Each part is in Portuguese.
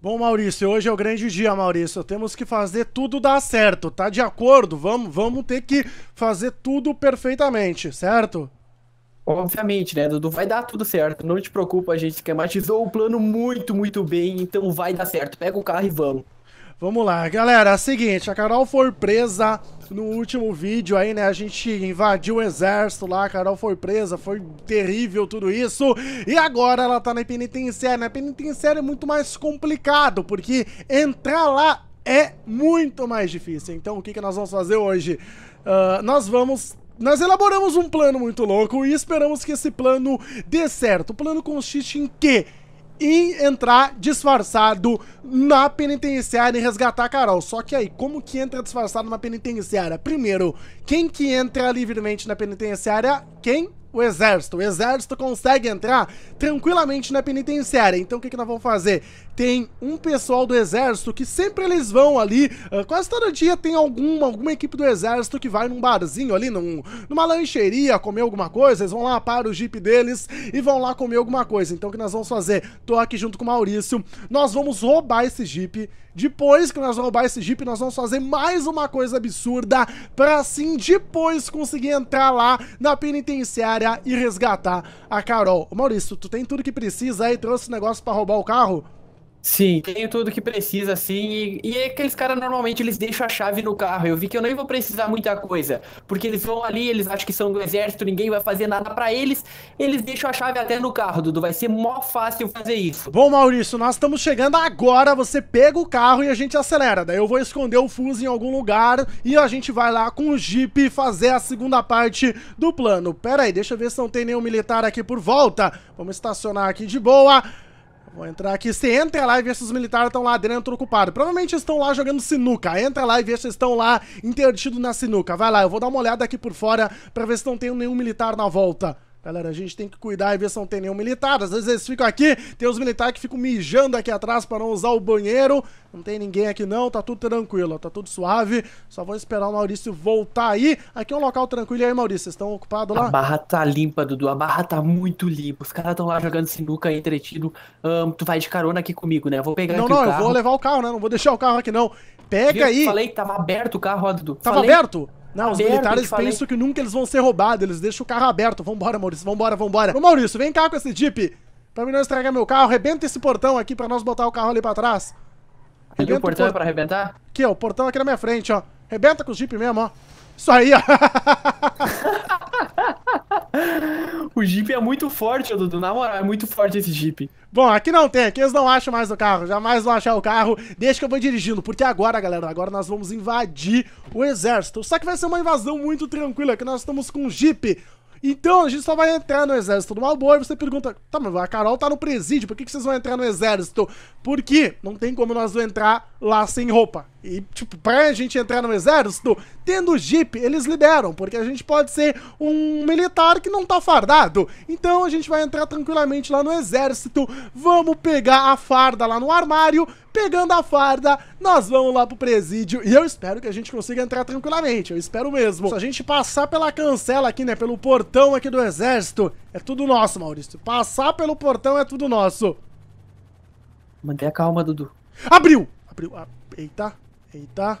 Bom, Maurício, hoje é o grande dia, Maurício. Temos que fazer tudo dar certo, tá de acordo? Vamos, vamos ter que fazer tudo perfeitamente, certo? Obviamente, né, Dudu? Vai dar tudo certo. Não te preocupa, a gente esquematizou é, o plano muito, muito bem, então vai dar certo. Pega o carro e vamos. Vamos lá, galera. É o seguinte, a Carol foi presa no último vídeo aí, né? A gente invadiu o exército lá, a Carol foi presa, foi terrível tudo isso. E agora ela tá na penitenciária. Na né? penitenciária é muito mais complicado, porque entrar lá é muito mais difícil. Então o que, que nós vamos fazer hoje? Uh, nós vamos nós elaboramos um plano muito louco e esperamos que esse plano dê certo. O plano consiste em quê? e entrar disfarçado na penitenciária e resgatar a Carol. Só que aí, como que entra disfarçado na penitenciária? Primeiro, quem que entra livremente na penitenciária? Quem? o exército. O exército consegue entrar tranquilamente na penitenciária. Então o que, que nós vamos fazer? tem um pessoal do exército que sempre eles vão ali, ah, quase todo dia tem alguma, alguma equipe do exército que vai num barzinho ali, num, numa lancheria comer alguma coisa, eles vão lá, para o jeep deles e vão lá comer alguma coisa. Então o que nós vamos fazer? Tô aqui junto com o Maurício, nós vamos roubar esse jeep, depois que nós vamos roubar esse jeep, nós vamos fazer mais uma coisa absurda pra assim depois conseguir entrar lá na penitenciária e resgatar a Carol. Maurício, tu tem tudo que precisa aí, trouxe o negócio pra roubar o carro? Sim, tenho tudo que precisa, sim. E, e aqueles caras normalmente eles deixam a chave no carro. Eu vi que eu nem vou precisar muita coisa. Porque eles vão ali, eles acham que são do exército, ninguém vai fazer nada para eles. Eles deixam a chave até no carro, Dudu. Vai ser mó fácil fazer isso. Bom, Maurício, nós estamos chegando agora. Você pega o carro e a gente acelera. Daí eu vou esconder o fuso em algum lugar e a gente vai lá com o Jeep fazer a segunda parte do plano. Pera aí, deixa eu ver se não tem nenhum militar aqui por volta. Vamos estacionar aqui de boa. Vou entrar aqui. Você entra lá e vê se os militares estão lá dentro ocupados. Provavelmente estão lá jogando sinuca. Entra lá e vê se estão lá interditos na sinuca. Vai lá, eu vou dar uma olhada aqui por fora pra ver se não tem nenhum militar na volta. Galera, a gente tem que cuidar e ver se não tem nenhum militar. Às vezes eles ficam aqui, tem os militares que ficam mijando aqui atrás para não usar o banheiro. Não tem ninguém aqui não, tá tudo tranquilo, tá tudo suave. Só vou esperar o Maurício voltar aí. Aqui é um local tranquilo. E aí, Maurício, vocês estão ocupados lá? A barra tá limpa, Dudu. A barra tá muito limpa. Os caras estão lá jogando sinuca, entretido. Um, tu vai de carona aqui comigo, né? Eu vou pegar não, aqui não, o carro. Não, não, eu vou levar o carro, né? Não vou deixar o carro aqui, não. Pega Viu? aí. Falei, tava aberto o carro, Dudu. Tava Falei. aberto? Não, os aberto, militares pensam que nunca eles vão ser roubados, eles deixam o carro aberto. Vambora, Maurício, vambora, vambora. Ô, Maurício, vem cá com esse Jeep. Pra mim não estragar meu carro, arrebenta esse portão aqui pra nós botar o carro ali pra trás. Aqui o portão por... é pra arrebentar? Aqui, ó, o portão aqui na minha frente, ó. Rebenta com o Jeep mesmo, ó. Isso aí, ó. o Jeep é muito forte, Dudu. Na moral, é muito forte esse Jeep. Bom, aqui não tem, aqui eles não acham mais o carro. Jamais vão achar o carro. Deixa que eu vou dirigindo, porque agora, galera, agora nós vamos invadir o exército. Só que vai ser uma invasão muito tranquila, que nós estamos com Jeep. Então, a gente só vai entrar no exército do Malboro e você pergunta, tá, mas a Carol tá no presídio, por que, que vocês vão entrar no exército? Porque não tem como nós entrar lá sem roupa. E, tipo, pra gente entrar no exército, tendo Jeep, eles liberam, porque a gente pode ser um militar que não tá fardado. Então a gente vai entrar tranquilamente lá no exército, vamos pegar a farda lá no armário, pegando a farda, nós vamos lá pro presídio e eu espero que a gente consiga entrar tranquilamente, eu espero mesmo. Se a gente passar pela cancela aqui, né, pelo portão aqui do exército, é tudo nosso, Maurício. Passar pelo portão é tudo nosso. Mantenha calma, Dudu. Abriu! Abriu. A... Ah, eita. Eita.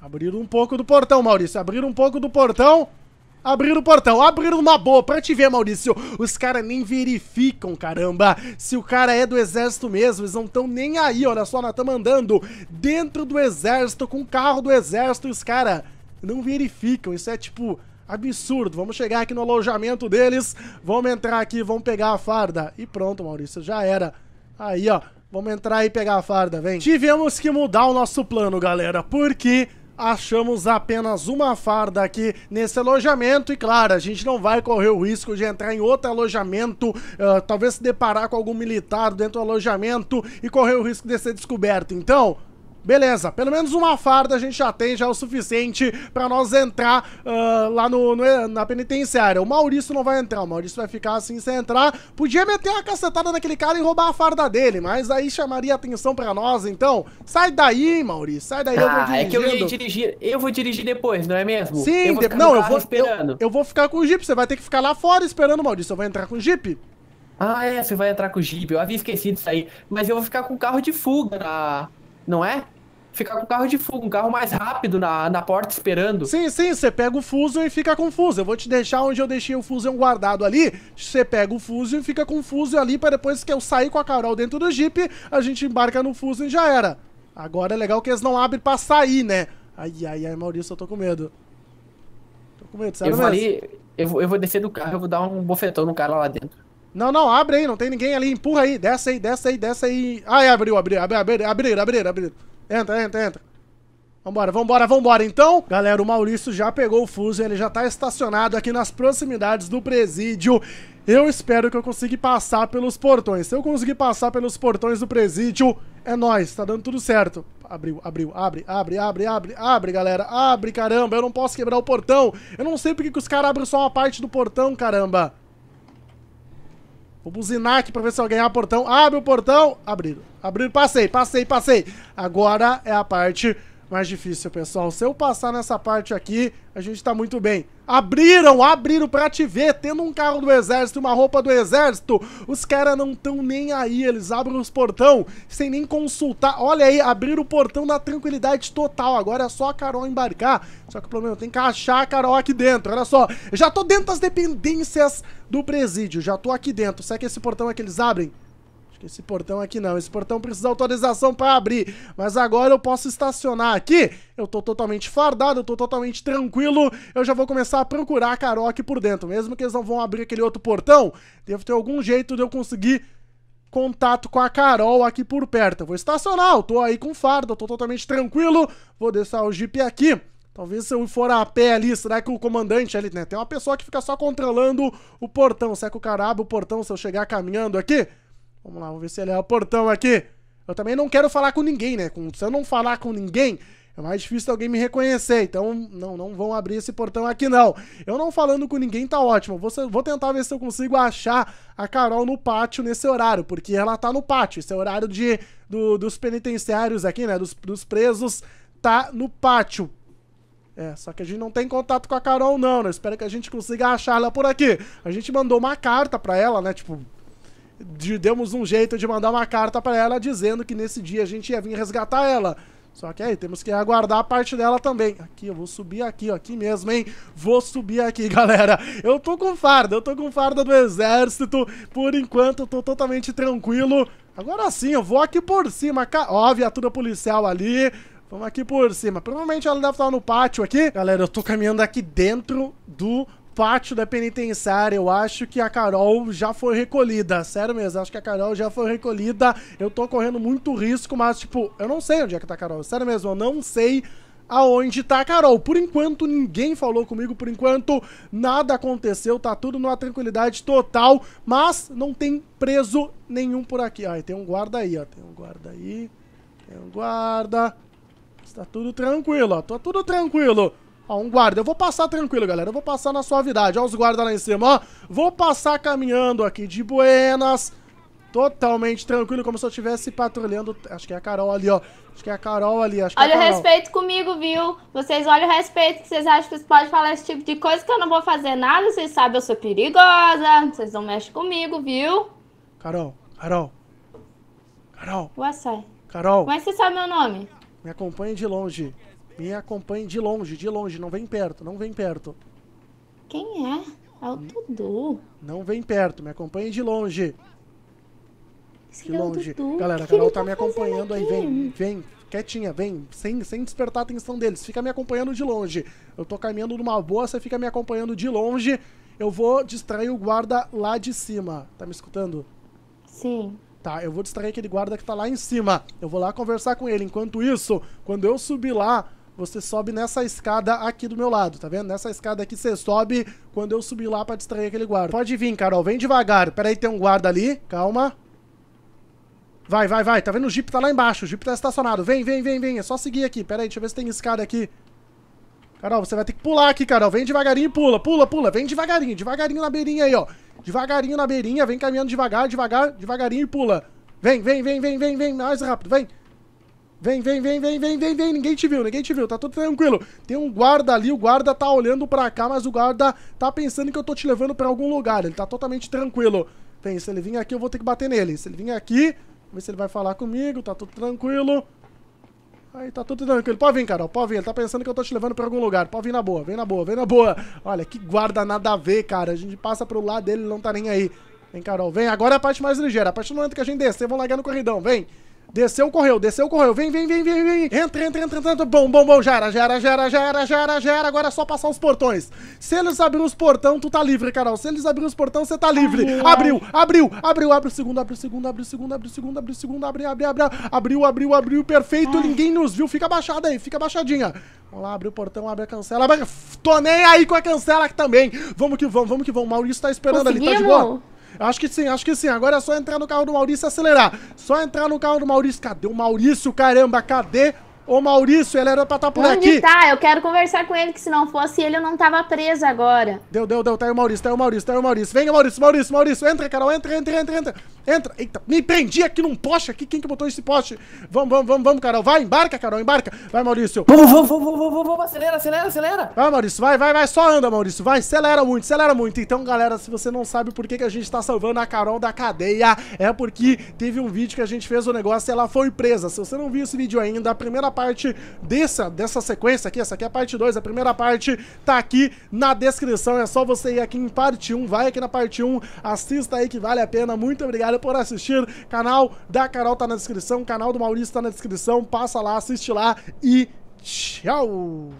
Abriram um pouco do portão, Maurício. Abriram um pouco do portão. Abriram o portão, abriram uma boa pra te ver, Maurício. Os caras nem verificam, caramba. Se o cara é do exército mesmo, eles não estão nem aí. Olha só, nós estamos andando dentro do exército, com o carro do exército, e os caras não verificam. Isso é tipo absurdo. Vamos chegar aqui no alojamento deles, vamos entrar aqui, vamos pegar a farda. E pronto, Maurício, já era. Aí, ó. Vamos entrar e pegar a farda, vem. Tivemos que mudar o nosso plano, galera, porque achamos apenas uma farda aqui nesse alojamento e claro, a gente não vai correr o risco de entrar em outro alojamento, uh, talvez se deparar com algum militar dentro do alojamento e correr o risco de ser descoberto. Então, Beleza, pelo menos uma farda a gente já tem, já é o suficiente para nós entrar uh, lá no, no, na penitenciária. O Maurício não vai entrar, o Maurício vai ficar assim sem entrar. Podia meter uma cacetada naquele cara e roubar a farda dele, mas aí chamaria atenção para nós, então. Sai daí, Maurício, sai daí, ah, eu vou dirigindo. Ah, é que eu vou dirigir, eu vou dirigir depois, não é mesmo? Sim, eu vou não, eu vou, eu, eu vou ficar com o Jeep, você vai ter que ficar lá fora esperando, Maurício, eu vou entrar com o Jeep. Ah, é, você vai entrar com o Jeep, eu havia esquecido isso aí, mas eu vou ficar com o carro de fuga na não é? Ficar com o carro de fuga, um carro mais rápido na, na porta esperando. Sim, sim, você pega o fuso e fica confuso. Eu vou te deixar onde eu deixei o fuso é guardado ali. Você pega o fuso e fica confuso ali para depois que eu sair com a Carol dentro do Jeep, a gente embarca no fuso e já era. Agora é legal que eles não abrem pra sair, né? Ai, ai, ai, Maurício, eu tô com medo. Tô com medo, sério eu mesmo? Falei, eu, eu vou descer do carro, eu vou dar um bofetão no cara lá dentro. Não, não, abre aí, não tem ninguém ali, empurra aí, desce aí, desce aí, desce aí. Ai, abriu, abriu, abriu, abriu, abriu, abriu, abriu. Entra, entra, entra. Vambora, vambora, vambora. Então, galera, o Maurício já pegou o fuso, ele já tá estacionado aqui nas proximidades do presídio. Eu espero que eu consiga passar pelos portões. Se eu conseguir passar pelos portões do presídio, é nóis, tá dando tudo certo. Abriu, abriu, abre, abre, abre, abre, abre, galera. Abre, caramba, eu não posso quebrar o portão. Eu não sei porque que os caras abrem só uma parte do portão, caramba. Vou buzinar aqui pra ver se eu ganhar o portão. Abre o portão. Abriram. Abriram. Passei, passei, passei. Agora é a parte mais difícil, pessoal. Se eu passar nessa parte aqui, a gente tá muito bem. Abriram, abriram pra te ver, tendo um carro do exército, uma roupa do exército. Os caras não tão nem aí, eles abrem os portão sem nem consultar. Olha aí, abriram o portão na tranquilidade total. Agora é só a Carol embarcar. Só que o problema, tem que achar a Carol aqui dentro. Olha só, já tô dentro das dependências do presídio, já tô aqui dentro. Será que esse portão é que eles abrem? Esse portão aqui não. Esse portão precisa de autorização para abrir. Mas agora eu posso estacionar aqui. Eu tô totalmente fardado, eu tô totalmente tranquilo. Eu já vou começar a procurar a Carol aqui por dentro. Mesmo que eles não vão abrir aquele outro portão, deve ter algum jeito de eu conseguir contato com a Carol aqui por perto. Eu vou estacionar, eu tô aí com fardo, eu tô totalmente tranquilo. Vou deixar o Jeep aqui. Talvez se eu for a pé ali, será que o comandante ali, né? Tem uma pessoa que fica só controlando o portão. Será que o caramba, o portão, se eu chegar caminhando aqui? Vamos lá, vamos ver se ele é o portão aqui. Eu também não quero falar com ninguém, né? Se eu não falar com ninguém, é mais difícil alguém me reconhecer. Então, não, não vão abrir esse portão aqui, não. Eu não falando com ninguém tá ótimo. Vou, vou tentar ver se eu consigo achar a Carol no pátio nesse horário, porque ela tá no pátio. Esse é o horário de, do, dos penitenciários aqui, né? Dos, dos presos, tá no pátio. É, só que a gente não tem contato com a Carol, não, né? espero que a gente consiga achar ela por aqui. A gente mandou uma carta pra ela, né? Tipo, de, demos um jeito de mandar uma carta para ela dizendo que nesse dia a gente ia vir resgatar ela. Só que aí temos que aguardar a parte dela também. Aqui, eu vou subir aqui, ó, aqui mesmo, hein? Vou subir aqui, galera. Eu tô com farda, eu tô com farda do exército. Por enquanto, eu tô totalmente tranquilo. Agora sim, eu vou aqui por cima. Ó, a viatura policial ali. Vamos aqui por cima. Provavelmente ela deve estar no pátio aqui. Galera, eu tô caminhando aqui dentro do pátio da penitenciária. Eu acho que a Carol já foi recolhida. Sério mesmo, acho que a Carol já foi recolhida. Eu tô correndo muito risco, mas, tipo, eu não sei onde é que tá a Carol. Sério mesmo, eu não sei aonde tá a Carol. Por enquanto, ninguém falou comigo, por enquanto, nada aconteceu, tá tudo numa tranquilidade total, mas não tem preso nenhum por aqui. Ai, tem um guarda aí, ó. Tem um guarda aí. Tem um guarda. Está tudo tranquilo, ó. Tô tudo tranquilo. Ó, um guarda. Eu vou passar tranquilo, galera. Eu vou passar na suavidade. Ó, os guardas lá em cima, ó. Vou passar caminhando aqui de buenas. Totalmente tranquilo, como se eu estivesse patrulhando. Acho que é a Carol ali, ó. Acho que é a Carol ali. Acho que é olha é o respeito comigo, viu? Vocês olham o respeito vocês acham que vocês podem falar esse tipo de coisa que eu não vou fazer nada. Vocês sabem, eu sou perigosa. Vocês não mexem comigo, viu? Carol, Carol. Carol. Ué, sai. Carol. Como é que você sabe meu nome? Me acompanhe de longe me acompanhe de longe, de longe, não vem perto, não vem perto. Quem é? É o Dudu. Não vem perto, me acompanhe de longe. Esse de longe. Dudu. Galera, a Carol tá, tá me acompanhando aqui? aí, vem, vem, quietinha, vem, sem, sem despertar a atenção deles. Fica me acompanhando de longe. Eu tô caminhando numa boa, você fica me acompanhando de longe. Eu vou distrair o guarda lá de cima. Tá me escutando? Sim. Tá, eu vou distrair aquele guarda que tá lá em cima. Eu vou lá conversar com ele. Enquanto isso, quando eu subir lá, você sobe nessa escada aqui do meu lado, tá vendo? Nessa escada aqui você sobe quando eu subir lá pra distrair aquele guarda. Pode vir, Carol, vem devagar. Pera aí, tem um guarda ali, calma. Vai, vai, vai, tá vendo? O Jeep tá lá embaixo, o Jeep tá estacionado. Vem, vem, vem, vem, é só seguir aqui. Pera aí, deixa eu ver se tem escada aqui. Carol, você vai ter que pular aqui, Carol. Vem devagarinho e pula, pula, pula. Vem devagarinho, devagarinho na beirinha aí, ó. Devagarinho na beirinha, vem caminhando devagar, devagar, devagarinho e pula. Vem, vem, vem, vem, vem, vem, mais rápido, vem. Vem, vem, vem, vem, vem, vem, vem. Ninguém te viu, ninguém te viu. Tá tudo tranquilo. Tem um guarda ali, o guarda tá olhando pra cá, mas o guarda tá pensando que eu tô te levando pra algum lugar. Ele tá totalmente tranquilo. Vem, se ele vir aqui, eu vou ter que bater nele. Se ele vir aqui, vamos ver se ele vai falar comigo. Tá tudo tranquilo. Aí tá tudo tranquilo. Pode vir, Carol, pode vir. Ele tá pensando que eu tô te levando pra algum lugar. Pode vir na boa, vem na boa, vem na boa. Olha, que guarda nada a ver, cara. A gente passa pro lado dele, não tá nem aí. Vem, Carol, vem. Agora é a parte mais ligeira. A partir do momento que a gente descer, vão largar no corridão. Vem. Desceu, correu, desceu, correu. Vem, vem, vem, vem, vem. Entra, entra, entra, entra. Bom, bom, bom. Gera, gera, gera, gera, gera, gera. Agora é só passar os portões. Se eles abrirem os portão, tu tá livre, Carol. Se eles abrirem os portões você tá livre. Ai, abriu, ai. abriu, abriu, abre o segundo, abre o segundo, abre o segundo, abre o segundo, abre o segundo, abre, abre, abre. Abriu, abriu, abriu. Perfeito. Ai. Ninguém nos viu. Fica baixada aí, fica baixadinha. Vamos lá, abre o portão, abre a cancela. Abre... Tô nem aí com a cancela aqui também. Vamos que vamos, vamos que vamos. Maurício tá esperando ali, tá de boa? Acho que sim, acho que sim. Agora é só entrar no carro do Maurício e acelerar. Só entrar no carro do Maurício. Cadê o Maurício, caramba? Cadê o Maurício, ele era pra estar tá por Onde aqui. Onde tá? Eu quero conversar com ele, que se não fosse ele, eu não tava preso agora. Deu, deu, deu. Tá aí o Maurício, tá aí o Maurício, tá aí o Maurício. Vem, Maurício, Maurício, Maurício. Entra, Carol, entra, entra, entra, entra. Entra. Eita, me prendi aqui num poste aqui. Quem que botou esse poste? Vamos, vamos, vamos, vamos, Carol. Vai, embarca, Carol, embarca. Vai, Maurício. Vamos, vamos, vamos, vamos, vamos, Acelera, acelera, acelera. Vai, Maurício. Vai, vai, vai. Só anda, Maurício. Vai, acelera muito, acelera muito. Então, galera, se você não sabe por que, que a gente tá salvando a Carol da cadeia, é porque teve um vídeo que a gente fez o negócio e ela foi presa. Se você não viu esse vídeo ainda, a primeira parte dessa, dessa sequência aqui, essa aqui é a parte 2, a primeira parte tá aqui na descrição. É só você ir aqui em parte 1, um, vai aqui na parte 1, um, assista aí que vale a pena. Muito obrigado Obrigado por assistir. Canal da Carol tá na descrição, canal do Maurício tá na descrição. Passa lá, assiste lá e tchau!